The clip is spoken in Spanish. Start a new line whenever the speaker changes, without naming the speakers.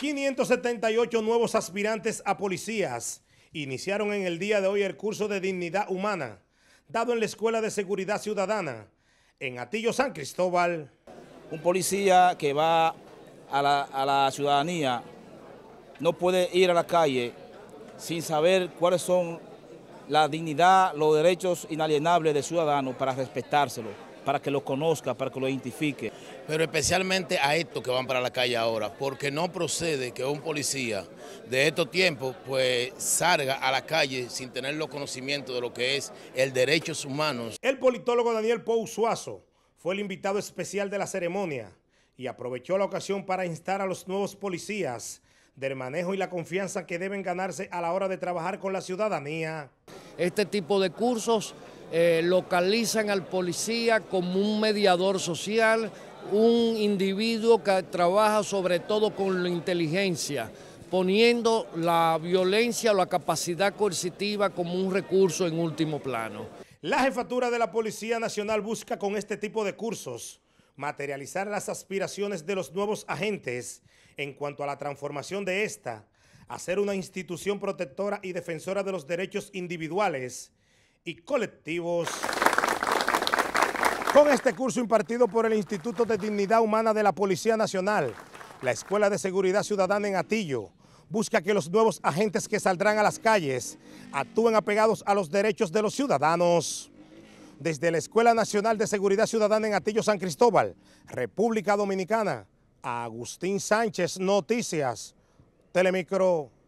578 nuevos aspirantes a policías iniciaron en el día de hoy el curso de dignidad humana dado en la Escuela de Seguridad Ciudadana en Atillo San Cristóbal. Un policía que va
a la, ciudadanía no puede ir a la calle sin saber cuáles son la dignidad, los derechos inalienables de ciudadanos para respetárselo para que lo conozca, para que lo identifique. Pero especialmente a estos que van para
la calle ahora, porque no procede que un policía de estos tiempos pues salga a la calle sin tener los conocimientos de lo que es el derechos humanos.
El politólogo Daniel Pou Suazo fue el invitado especial de la ceremonia y aprovechó la ocasión para instar a los nuevos policías del manejo y la confianza que deben ganarse a la hora de
trabajar con la ciudadanía. Este tipo de cursos eh, localizan al policía como un mediador social, un individuo que trabaja sobre todo con la inteligencia, poniendo la violencia o la capacidad coercitiva como un recurso en último plano. La jefatura de la Policía
Nacional busca con este tipo de cursos materializar las aspiraciones de los nuevos agentes en cuanto a la transformación de esta, hacer una institución protectora y defensora de los derechos individuales, y colectivos. Con este curso impartido por el Instituto de Dignidad Humana de la Policía Nacional, la Escuela de Seguridad Ciudadana en Atillo busca que los nuevos agentes que saldrán a las calles actúen apegados a los derechos de los ciudadanos. Desde la Escuela Nacional de Seguridad Ciudadana en Atillo San Cristóbal, República Dominicana, Agustín Sánchez, Noticias, Telemicro